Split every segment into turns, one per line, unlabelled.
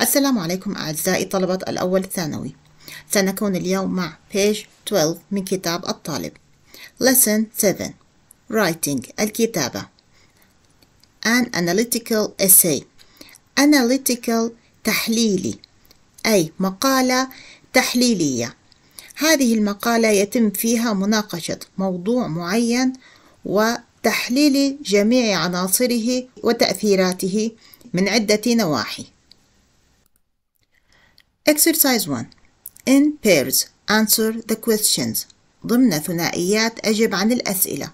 السلام عليكم أعزائي طلبة الأول ثانوي سنكون اليوم مع page 12 من كتاب الطالب lesson 7 writing الكتابة an analytical essay analytical تحليلي أي مقالة تحليلية هذه المقالة يتم فيها مناقشة موضوع معين وتحليل جميع عناصره وتأثيراته من عدة نواحي Exercise 1 In pairs answer the questions ضمن ثنائيات أجب عن الأسئلة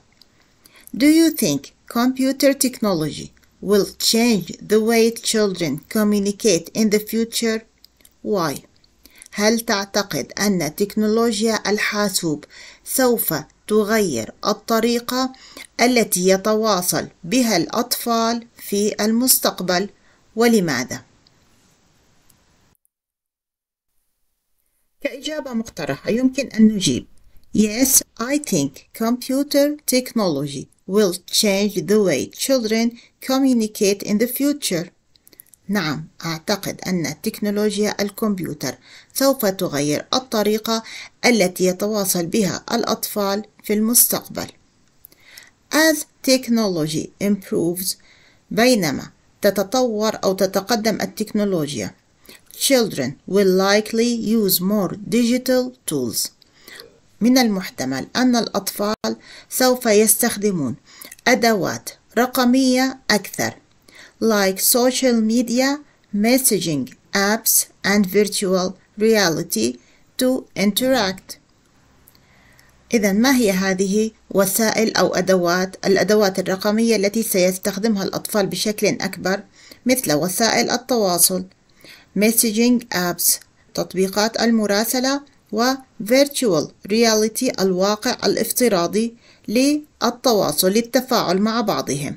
Do you think computer technology will change the way children communicate in the future? Why? هل تعتقد أن تكنولوجيا الحاسوب سوف تغير الطريقة التي يتواصل بها الأطفال في المستقبل ولماذا؟ كإجابة مقترحة يمكن أن نجيب Yes, I think computer technology will change the way children communicate in the future. نعم أعتقد أن تكنولوجيا الكمبيوتر سوف تغير الطريقة التي يتواصل بها الأطفال في المستقبل. As technology improves بينما تتطور أو تتقدم التكنولوجيا children will likely use more digital tools من المحتمل أن الأطفال سوف يستخدمون أدوات رقمية أكثر like social media, messaging apps and virtual reality to interact إذا ما هي هذه وسائل أو أدوات الأدوات الرقمية التي سيستخدمها الأطفال بشكل أكبر مثل وسائل التواصل messaging apps تطبيقات المراسلة و virtual reality الواقع الافتراضي للتواصل للتفاعل مع بعضهم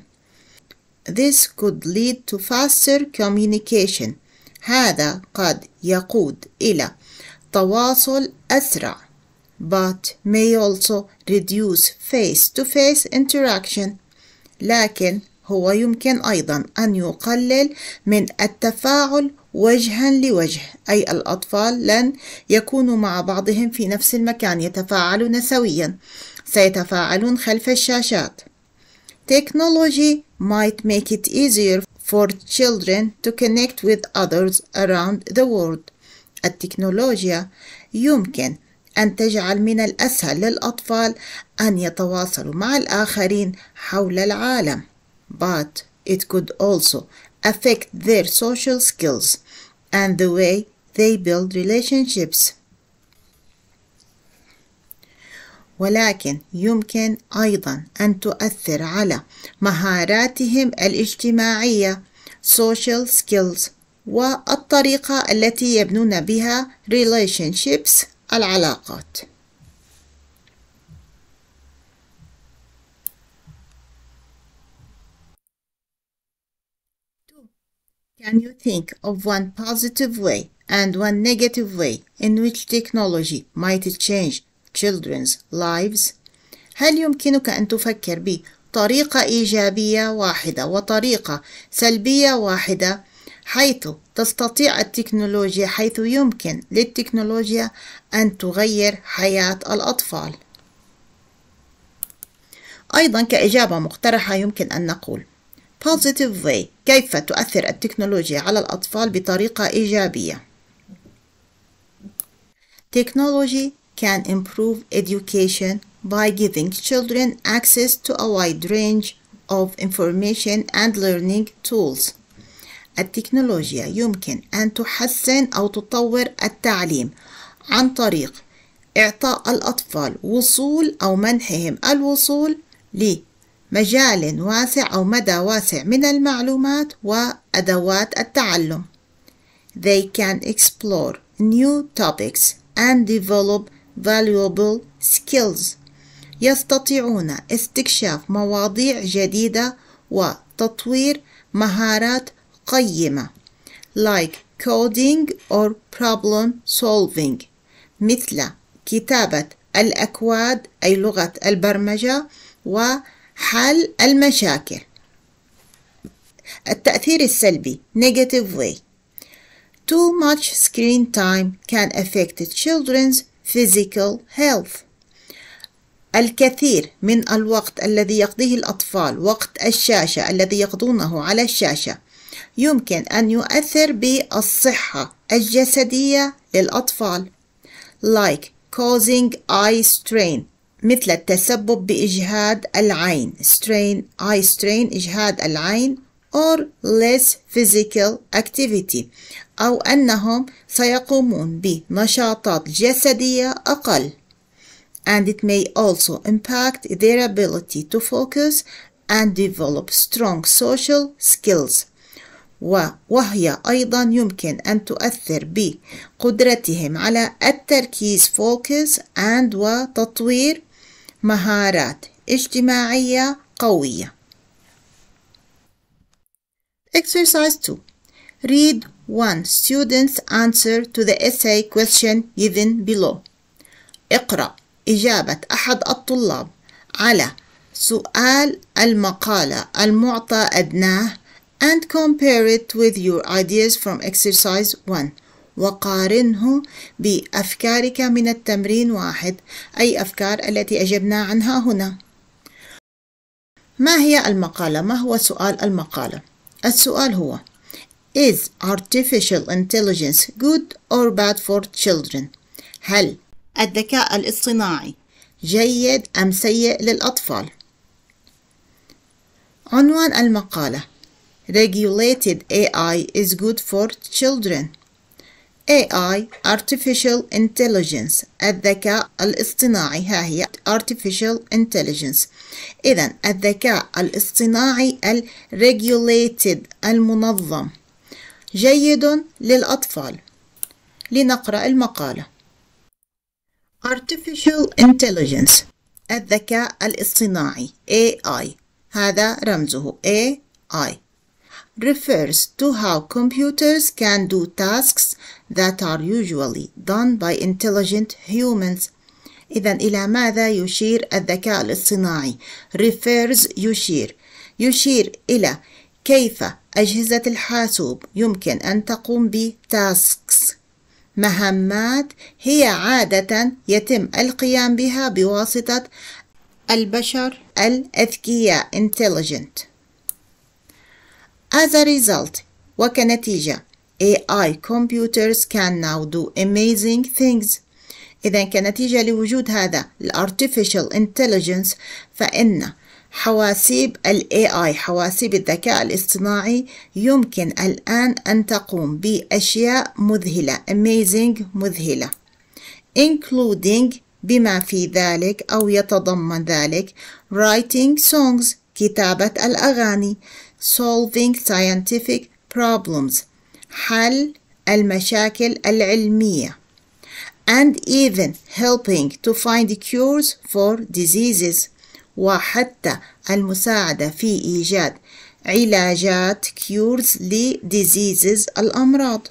This could lead to faster communication هذا قد يقود إلى تواصل أسرع but may also reduce face-to-face -face interaction لكن هو يمكن أيضا أن يقلل من التفاعل وجها لوجه أي الأطفال لن يكونوا مع بعضهم في نفس المكان يتفاعلون سويا سيتفاعلون خلف الشاشات Technology might make it easier for children to connect with others around the world التكنولوجيا يمكن أن تجعل من الأسهل للأطفال أن يتواصلوا مع الآخرين حول العالم but it could also affect their social skills and the way they build relationships ولكن يمكن أيضا أن تؤثر على مهاراتهم الاجتماعية social skills والطريقة التي يبنون بها relationships العلاقات Can you think of one positive way and one negative way in which technology might change children's lives? هل يمكنك أن تفكر بطريقة إيجابية واحدة وطريقة سلبية واحدة حيث تستطيع التكنولوجيا حيث يمكن للتكنولوجيا أن تغير حياة الأطفال أيضا كإجابة مقترحة يمكن أن نقول positive way كيف تؤثر التكنولوجيا على الأطفال بطريقة إيجابية Technology can improve education by giving children access to a wide range of information and learning tools. التكنولوجيا يمكن أن تحسن أو تطور التعليم عن طريق إعطاء الأطفال وصول أو منحهم الوصول مجال واسع أو مدى واسع من المعلومات وأدوات التعلم. They can explore new topics and develop valuable skills. يستطيعون استكشاف مواضيع جديدة وتطوير مهارات قيمة like coding or problem solving مثل كتابة الأكواد أي لغة البرمجة و حل المشاكل التأثير السلبي negative way too much screen time can affect children's physical health الكثير من الوقت الذي يقضيه الأطفال وقت الشاشة الذي يقضونه على الشاشة يمكن أن يؤثر بالصحة الجسدية للأطفال like causing eye strain مثل التسبب بإجهاد العين strain eye strain إجهاد العين or less physical activity أو أنهم سيقومون بنشاطات جسدية أقل and it may also impact their ability to focus and develop strong social skills وهي أيضا يمكن أن تؤثر بقدرتهم على التركيز focus and وتطوير مهارات اجتماعية قوية Exercise 2 Read one student's answer to the essay question given below اقرأ إجابة أحد الطلاب على سؤال المقالة المعطى أدناه and compare it with your ideas from exercise 1 وقارنه بأفكارك من التمرين واحد أي أفكار التي أجبنا عنها هنا ما هي المقالة؟ ما هو سؤال المقالة؟ السؤال هو Is artificial intelligence good or bad for children? هل الذكاء الاصطناعي جيد أم سيء للأطفال؟ عنوان المقالة Regulated AI is good for children AI Artificial Intelligence الذكاء الاصطناعي ها هي Artificial Intelligence إذا الذكاء الاصطناعي ال regulated المنظم جيد للأطفال لنقرأ المقالة Artificial Intelligence الذكاء الاصطناعي AI هذا رمزه AI refers to how computers can do tasks that are usually done by intelligent humans إذا إلى ماذا يشير الذكاء الاصطناعي refers يشير يشير إلى كيف أجهزة الحاسوب يمكن أن تقوم بتاسكس مهمات هي عادة يتم القيام بها بواسطة البشر الأذكياء intelligent As a result, وكنتيجة AI computers can now do amazing things إذا كنتيجة لوجود هذا الـ Artificial Intelligence فإن حواسيب ال AI حواسيب الذكاء الاصطناعي يمكن الآن أن تقوم بأشياء مذهلة amazing مذهلة including بما في ذلك أو يتضمن ذلك writing songs كتابة الأغاني solving scientific problems حل المشاكل العلمية and even helping to find cures for diseases وحتى المساعدة في إيجاد علاجات cures ل diseases الأمراض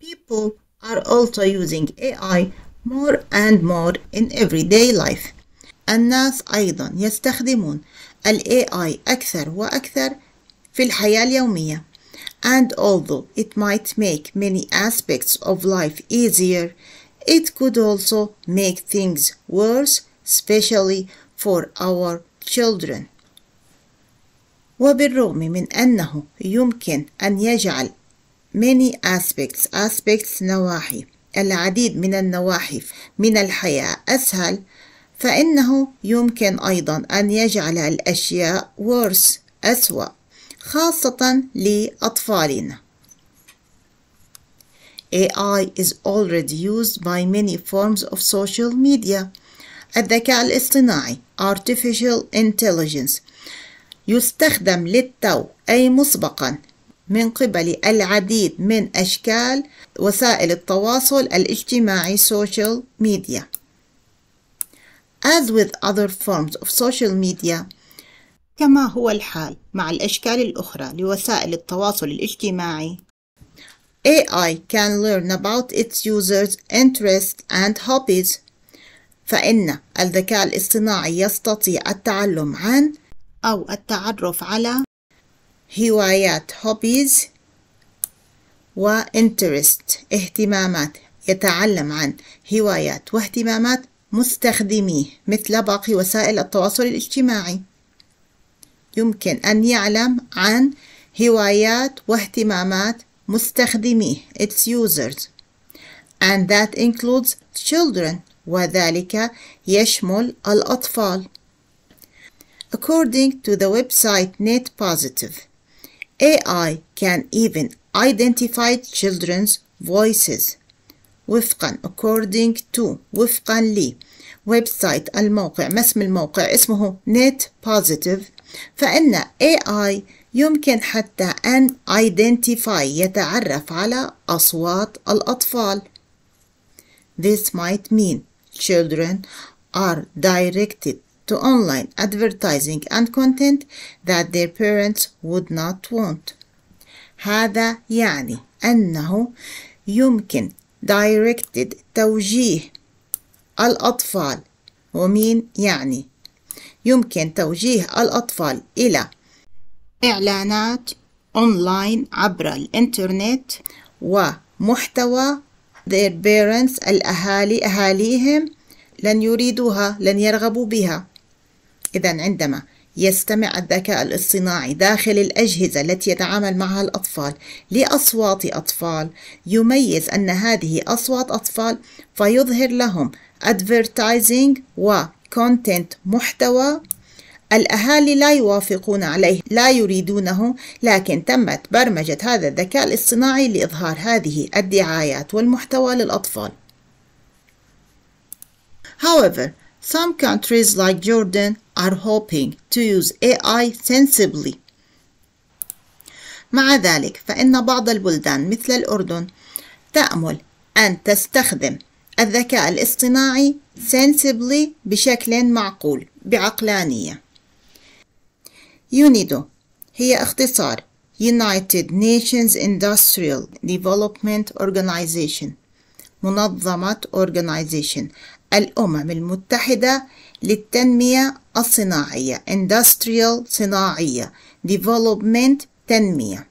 People are also using AI more and more in everyday life الناس أيضا يستخدمون ال AI أكثر وأكثر في الحياة اليومية and although it might make many aspects of life easier it could also make things worse especially for our children وبالرغم من أنه يمكن أن يجعل many aspects aspects نواحي العديد من النواحي من الحياة أسهل فإنه يمكن أيضا أن يجعل الأشياء worse أسوأ خاصة لأطفالنا. AI is already used by many forms of social media. الذكاء الاصطناعي artificial intelligence يستخدم للتو أي مسبقا من قبل العديد من أشكال وسائل التواصل الاجتماعي social media as with other forms of social media كما هو الحال مع الأشكال الأخرى لوسائل التواصل الاجتماعي AI can learn about its users' interests and hobbies فإن الذكاء الاصطناعي يستطيع التعلم عن أو التعرف على هوايات hobbies و interest اهتمامات يتعلم عن هوايات واهتمامات مستخدميه مثل باقي وسائل التواصل الاجتماعي يمكن أن يعلم عن هوايات واهتمامات مستخدميه its users and that includes children وذلك يشمل الأطفال According to the website Net Positive, AI can even identify children's voices وفقا according to وفقا لي ويب سايت الموقع ما اسم الموقع اسمه net positive فإن AI يمكن حتى أن identify يتعرف على أصوات الأطفال This might mean children are directed to online advertising and content that their parents would not want. هذا يعني أنه يمكن directed توجيه الأطفال ومين يعني يمكن توجيه الأطفال إلى إعلانات أونلاين عبر الإنترنت ومحتوى their parents الأهالي أهاليهم لن يريدوها لن يرغبوا بها إذا عندما يستمع الذكاء الاصطناعي داخل الأجهزة التي يتعامل معها الأطفال لأصوات أطفال يميز أن هذه أصوات أطفال فيظهر لهم advertising و content محتوى الأهالي لا يوافقون عليه لا يريدونه لكن تمت برمجة هذا الذكاء الاصطناعي لإظهار هذه الدعايات والمحتوى للأطفال However, Some countries like Jordan are hoping to use AI sensibly. مع ذلك فإن بعض البلدان مثل الأردن تأمل أن تستخدم الذكاء الاصطناعي sensibly بشكل معقول بعقلانية. UNIDO هي اختصار United Nations Industrial Development Organization منظمة Organization الأمم المتحدة للتنمية الصناعية Industrial صناعية Development تنمية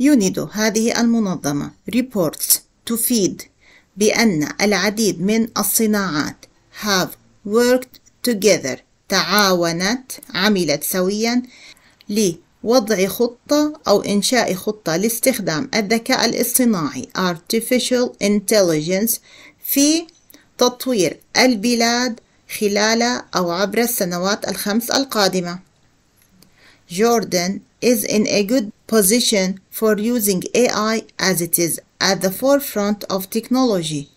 يند هذه المنظمة reports تفيد بأن العديد من الصناعات have worked together تعاونت عملت سويا لوضع خطة أو إنشاء خطة لاستخدام الذكاء الاصطناعي artificial intelligence في تطوير البلاد خلال أو عبر السنوات الخمس القادمة. Jordan is in a good position for using AI as it is at the forefront of technology.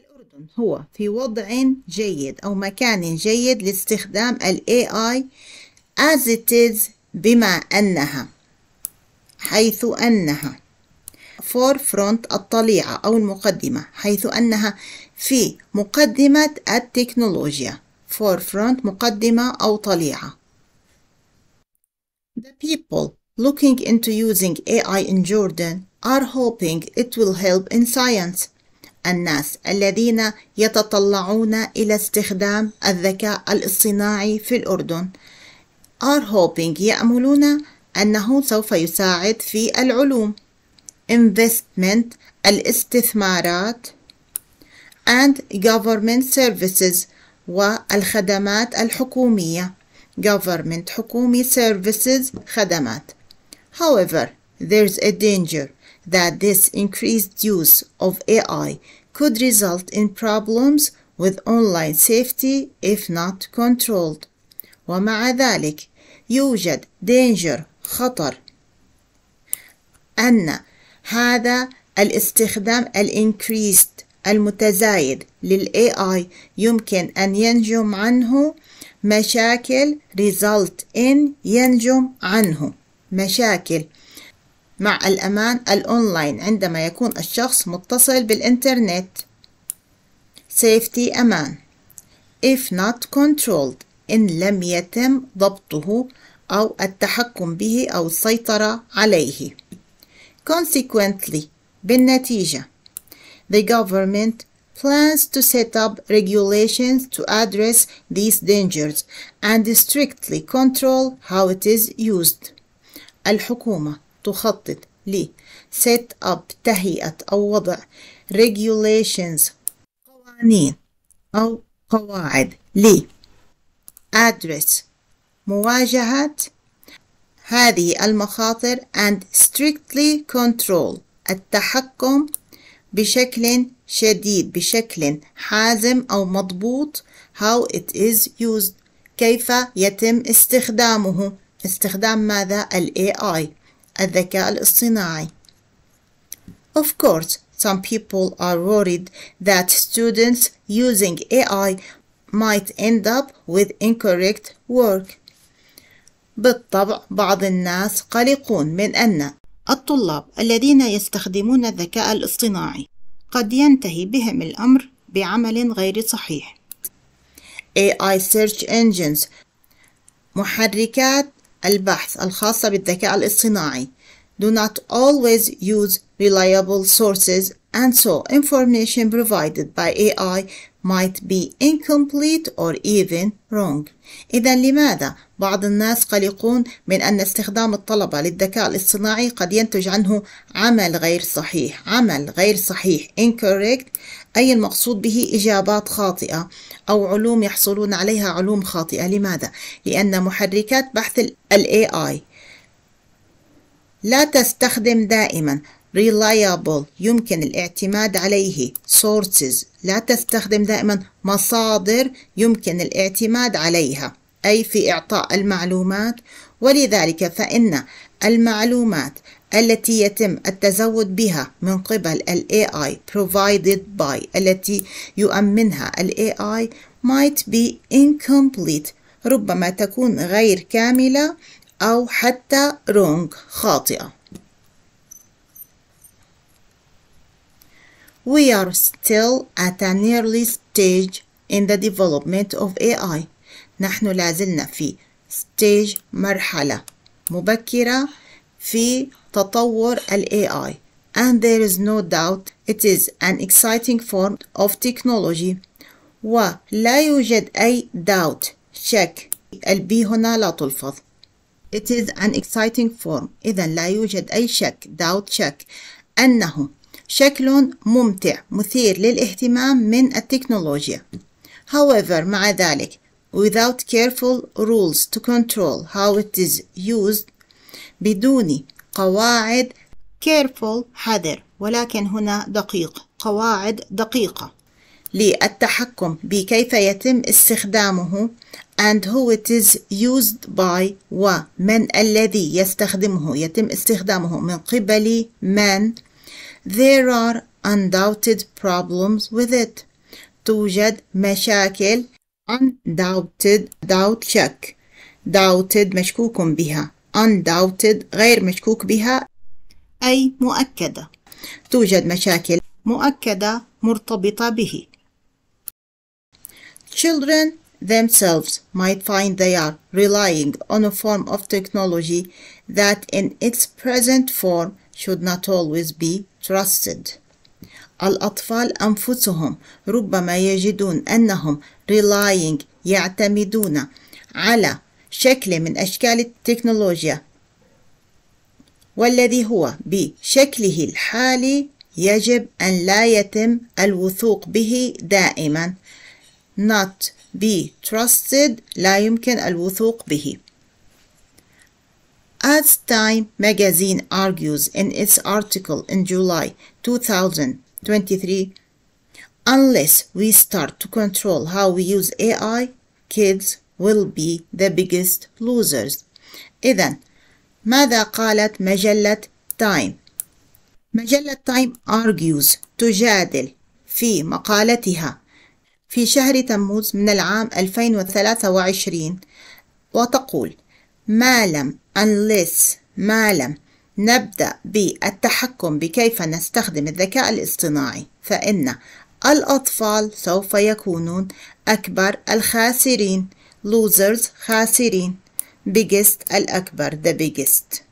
الأردن هو في وضع جيد أو مكان جيد لاستخدام ال AI as it is بما أنها حيث أنها فور فرونت الطليعة أو المقدمة حيث أنها في مقدمة التكنولوجيا فور فرونت مقدمة أو طليعة The people looking into using AI in Jordan are hoping it will help in science. الناس الذين يتطلعون إلى استخدام الذكاء الاصطناعي في الأردن are hoping يأملون أنه سوف يساعد في العلوم investment الاستثمارات and government services والخدمات الحكومية government حكومي services خدمات however there's a danger that this increased use of AI could result in problems with online safety if not controlled ومع ذلك يوجد danger خطر أن هذا الاستخدام الانكريست المتزايد للاي اي يمكن ان ينجم عنه مشاكل result in ينجم عنه مشاكل مع الأمان الأونلاين عندما يكون الشخص متصل بالإنترنت safety أمان if not controlled إن لم يتم ضبطه أو التحكم به أو السيطرة عليه Consequently, بالنتيجة, the government plans to set up regulations to address these dangers and strictly control how it is used. الحكومة تخطط ل set up تهيئة أو وضع regulations قوانين أو قواعد ل address مواجهة هذه المخاطر and strictly control التحكم بشكل شديد بشكل حازم أو مضبوط how it is used كيف يتم استخدامه استخدام ماذا ال AI الذكاء الاصطناعي Of course some people are worried that students using AI might end up with incorrect work بالطبع بعض الناس قلقون من أن الطلاب الذين يستخدمون الذكاء الاصطناعي قد ينتهي بهم الأمر بعمل غير صحيح AI Search Engines محركات البحث الخاصة بالذكاء الاصطناعي do not always use reliable sources and so information provided by AI might be incomplete or even wrong إذا لماذا بعض الناس قلقون من أن استخدام الطلبة للذكاء الاصطناعي قد ينتج عنه عمل غير صحيح عمل غير صحيح incorrect أي المقصود به إجابات خاطئة أو علوم يحصلون عليها علوم خاطئة لماذا؟ لأن محركات بحث الـ AI لا تستخدم دائما reliable يمكن الاعتماد عليه sources لا تستخدم دائما مصادر يمكن الاعتماد عليها أي في إعطاء المعلومات ولذلك فإن المعلومات التي يتم التزود بها من قبل الـ AI provided by التي يؤمنها الـ AI might be incomplete ربما تكون غير كاملة أو حتى wrong خاطئة we are still at an early stage in the development of AI نحن لازلنا في stage مرحلة مبكرة في تطور ال AI and there is no doubt it is an exciting form of technology ولا يوجد أي doubt شك الب هنا لا تلفظ It is an exciting form إذا لا يوجد أي شك doubt شك أنه شكل ممتع مثير للاهتمام من التكنولوجيا. However, مع ذلك, without careful rules to control how it is used, بدون قواعد careful حذر ولكن هنا دقيق قواعد دقيقة للتحكم بكيف يتم استخدامه and who it is used by ومن الذي يستخدمه يتم استخدامه من قبل من There are undoubted problems with it. توجد مشاكل undoubted doubt check doubted مشكوك بها undoubted غير مشكوك بها أي مؤكدة توجد مشاكل مؤكدة مرتبطة به Children themselves might find they are relying on a form of technology that in its present form should not always be trusted الأطفال أنفسهم ربما يجدون أنهم relying يعتمدون على شكل من أشكال التكنولوجيا والذي هو بشكله الحالي يجب أن لا يتم الوثوق به دائما not be trusted لا يمكن الوثوق به As Time magazine argues in its article in July 2023, unless we start to control how we use AI, kids will be the biggest losers. إذا ماذا قالت مجلة تايم؟ مجلة تايم argues تجادل في مقالتها في شهر تموز من العام 2023 وتقول ما لم unless ما لم نبدأ بالتحكم بكيف نستخدم الذكاء الاصطناعي فإن الأطفال سوف يكونون أكبر الخاسرين losers خاسرين biggest الأكبر the biggest